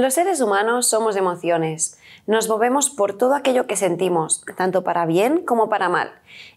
Los seres humanos somos emociones. Nos movemos por todo aquello que sentimos, tanto para bien como para mal.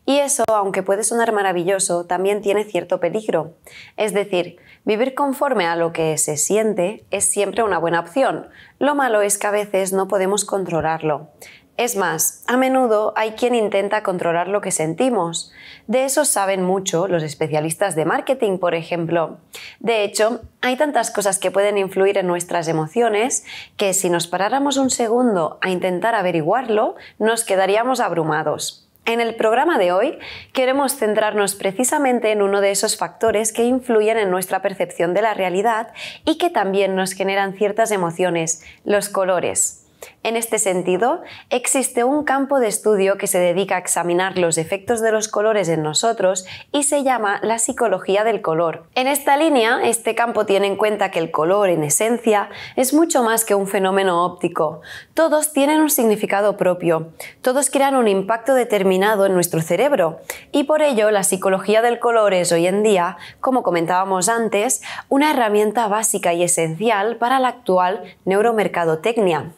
Y eso, aunque puede sonar maravilloso, también tiene cierto peligro. Es decir, vivir conforme a lo que se siente es siempre una buena opción. Lo malo es que a veces no podemos controlarlo. Es más, a menudo hay quien intenta controlar lo que sentimos. De eso saben mucho los especialistas de marketing, por ejemplo. De hecho, hay tantas cosas que pueden influir en nuestras emociones que si nos paráramos un segundo a intentar averiguarlo, nos quedaríamos abrumados. En el programa de hoy queremos centrarnos precisamente en uno de esos factores que influyen en nuestra percepción de la realidad y que también nos generan ciertas emociones, los colores. En este sentido, existe un campo de estudio que se dedica a examinar los efectos de los colores en nosotros y se llama la psicología del color. En esta línea, este campo tiene en cuenta que el color, en esencia, es mucho más que un fenómeno óptico. Todos tienen un significado propio, todos crean un impacto determinado en nuestro cerebro y por ello la psicología del color es hoy en día, como comentábamos antes, una herramienta básica y esencial para la actual neuromercadotecnia.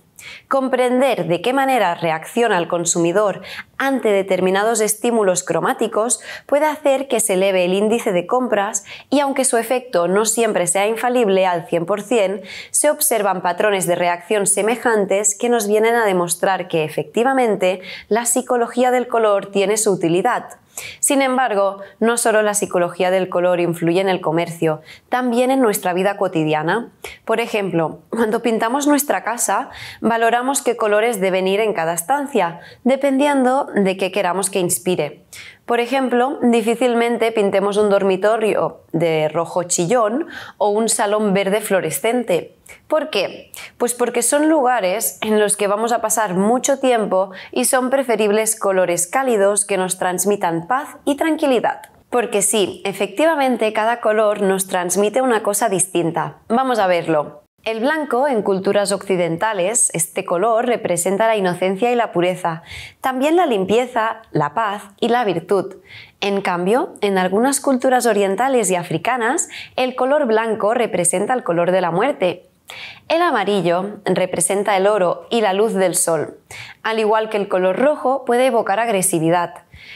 Comprender de qué manera reacciona el consumidor ante determinados estímulos cromáticos puede hacer que se eleve el índice de compras y aunque su efecto no siempre sea infalible al 100%, se observan patrones de reacción semejantes que nos vienen a demostrar que efectivamente la psicología del color tiene su utilidad. Sin embargo, no solo la psicología del color influye en el comercio, también en nuestra vida cotidiana. Por ejemplo, cuando pintamos nuestra casa, valoramos qué colores deben ir en cada estancia, dependiendo de qué queramos que inspire. Por ejemplo, difícilmente pintemos un dormitorio de rojo chillón o un salón verde fluorescente. ¿Por qué? Pues porque son lugares en los que vamos a pasar mucho tiempo y son preferibles colores cálidos que nos transmitan paz y tranquilidad. Porque sí, efectivamente cada color nos transmite una cosa distinta. Vamos a verlo. El blanco en culturas occidentales, este color representa la inocencia y la pureza, también la limpieza, la paz y la virtud. En cambio, en algunas culturas orientales y africanas, el color blanco representa el color de la muerte, el amarillo representa el oro y la luz del sol. Al igual que el color rojo, puede evocar agresividad.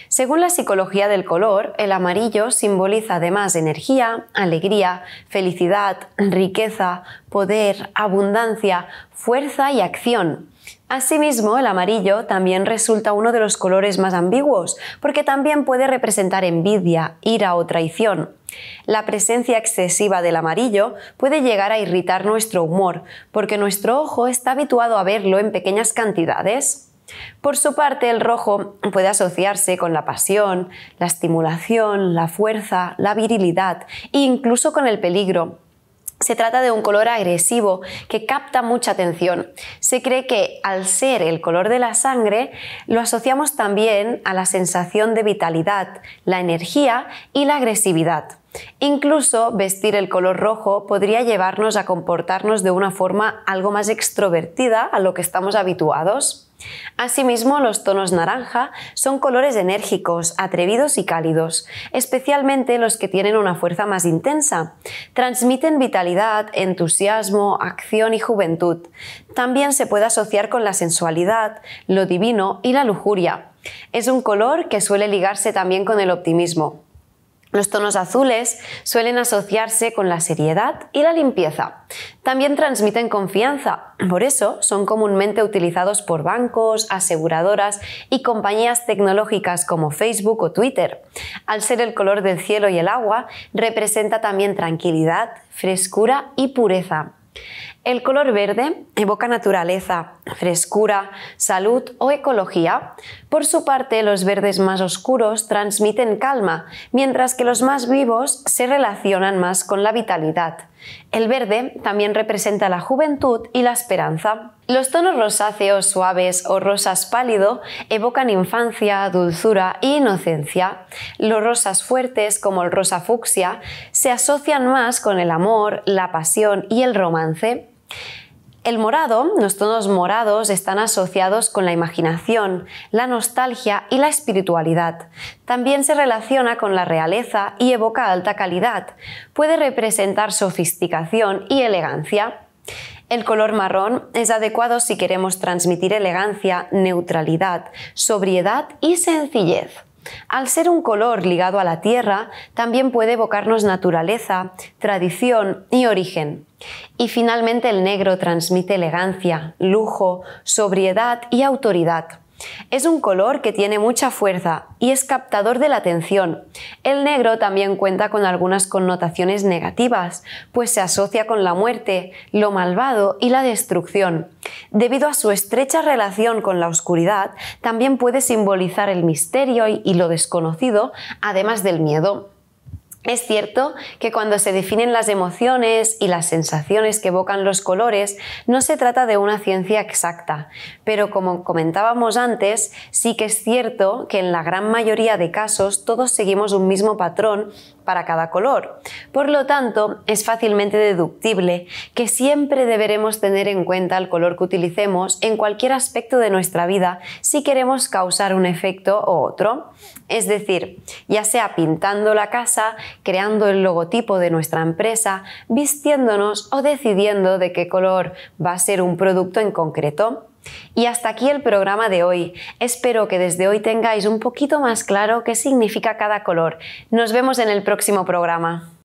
Según la psicología del color, el amarillo simboliza además energía, alegría, felicidad, riqueza, poder, abundancia, fuerza y acción. Asimismo, el amarillo también resulta uno de los colores más ambiguos, porque también puede representar envidia, ira o traición. La presencia excesiva del amarillo puede llegar a irritar nuestro humor, porque nuestro ojo está habituado a verlo en pequeñas cantidades. Por su parte, el rojo puede asociarse con la pasión, la estimulación, la fuerza, la virilidad e incluso con el peligro. Se trata de un color agresivo que capta mucha atención. Se cree que al ser el color de la sangre, lo asociamos también a la sensación de vitalidad, la energía y la agresividad. Incluso vestir el color rojo podría llevarnos a comportarnos de una forma algo más extrovertida a lo que estamos habituados. Asimismo, los tonos naranja son colores enérgicos, atrevidos y cálidos, especialmente los que tienen una fuerza más intensa. Transmiten vitalidad, entusiasmo, acción y juventud. También se puede asociar con la sensualidad, lo divino y la lujuria. Es un color que suele ligarse también con el optimismo. Los tonos azules suelen asociarse con la seriedad y la limpieza. También transmiten confianza, por eso son comúnmente utilizados por bancos, aseguradoras y compañías tecnológicas como Facebook o Twitter. Al ser el color del cielo y el agua, representa también tranquilidad, frescura y pureza. El color verde evoca naturaleza, frescura, salud o ecología. Por su parte, los verdes más oscuros transmiten calma, mientras que los más vivos se relacionan más con la vitalidad. El verde también representa la juventud y la esperanza. Los tonos rosáceos suaves o rosas pálido evocan infancia, dulzura e inocencia. Los rosas fuertes, como el rosa fucsia, se asocian más con el amor, la pasión y el romance. El morado, los tonos morados están asociados con la imaginación, la nostalgia y la espiritualidad. También se relaciona con la realeza y evoca alta calidad. Puede representar sofisticación y elegancia. El color marrón es adecuado si queremos transmitir elegancia, neutralidad, sobriedad y sencillez. Al ser un color ligado a la tierra, también puede evocarnos naturaleza, tradición y origen. Y finalmente el negro transmite elegancia, lujo, sobriedad y autoridad. Es un color que tiene mucha fuerza y es captador de la atención. El negro también cuenta con algunas connotaciones negativas, pues se asocia con la muerte, lo malvado y la destrucción. Debido a su estrecha relación con la oscuridad, también puede simbolizar el misterio y lo desconocido, además del miedo. Es cierto que cuando se definen las emociones y las sensaciones que evocan los colores, no se trata de una ciencia exacta, pero como comentábamos antes, sí que es cierto que en la gran mayoría de casos todos seguimos un mismo patrón para cada color. Por lo tanto, es fácilmente deductible que siempre deberemos tener en cuenta el color que utilicemos en cualquier aspecto de nuestra vida si queremos causar un efecto o otro. Es decir, ya sea pintando la casa, creando el logotipo de nuestra empresa, vistiéndonos o decidiendo de qué color va a ser un producto en concreto. Y hasta aquí el programa de hoy. Espero que desde hoy tengáis un poquito más claro qué significa cada color. Nos vemos en el próximo programa.